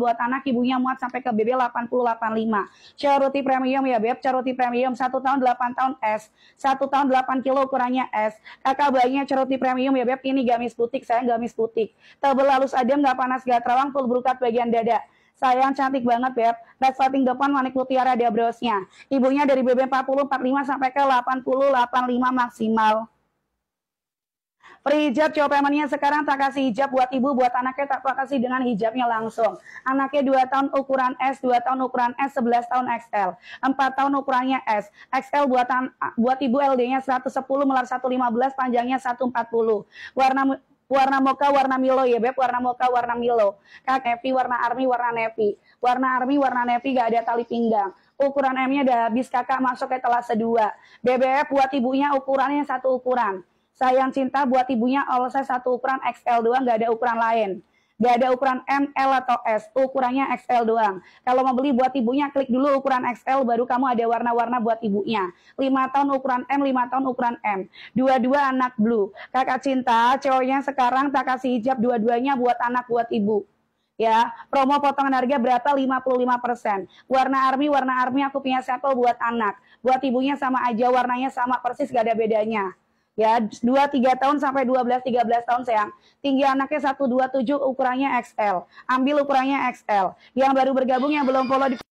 buat anak ibunya muat sampai ke BB 885. Charity premium ya Beb, charity premium 1 tahun 8 tahun S, 1 tahun 8 kilo ukurannya S. Kakak bayinya charity premium ya Beb, ini gamis putih, saya gamis putih. Tebel halus adem, gak panas, gak terawang, full berukat bagian dada. Sayang cantik banget Beb. Red fighting depan manik mutiara dia brosnya. Ibunya dari BB 40 45 sampai ke 80 85 maksimal. Perhijab coba mania sekarang tak kasih hijab buat ibu, buat anaknya tak kasih dengan hijabnya langsung. Anaknya 2 tahun ukuran S, 2 tahun ukuran S, 11 tahun XL. 4 tahun ukurannya S. XL buatan buat ibu LD-nya 110 melar 115 panjangnya 140. Warna warna moka warna milo ya beb warna moka warna milo kak nevi warna army warna nevi warna army warna nevi gak ada tali pinggang ukuran M nya udah habis kakak masuk ke telah sedua BBF buat ibunya ukurannya satu ukuran sayang cinta buat ibunya all size satu ukuran XL doang, nggak ada ukuran lain. Gak ada ukuran M, L, atau S, ukurannya XL doang. Kalau mau beli buat ibunya, klik dulu ukuran XL, baru kamu ada warna-warna buat ibunya. 5 tahun ukuran M, 5 tahun ukuran M. Dua-dua anak blue. Kakak cinta, cowoknya sekarang tak kasih hijab dua-duanya buat anak, buat ibu ya. Promo potongan harga berapa? 55%. Warna army, warna army aku punya sampel buat anak. Buat ibunya sama aja, warnanya sama persis, gak ada bedanya ya 2 3 tahun sampai 12 13 tahun sayang. Tinggi anaknya 127 ukurannya XL. Ambil ukurannya XL. Yang baru bergabung yang belum follow di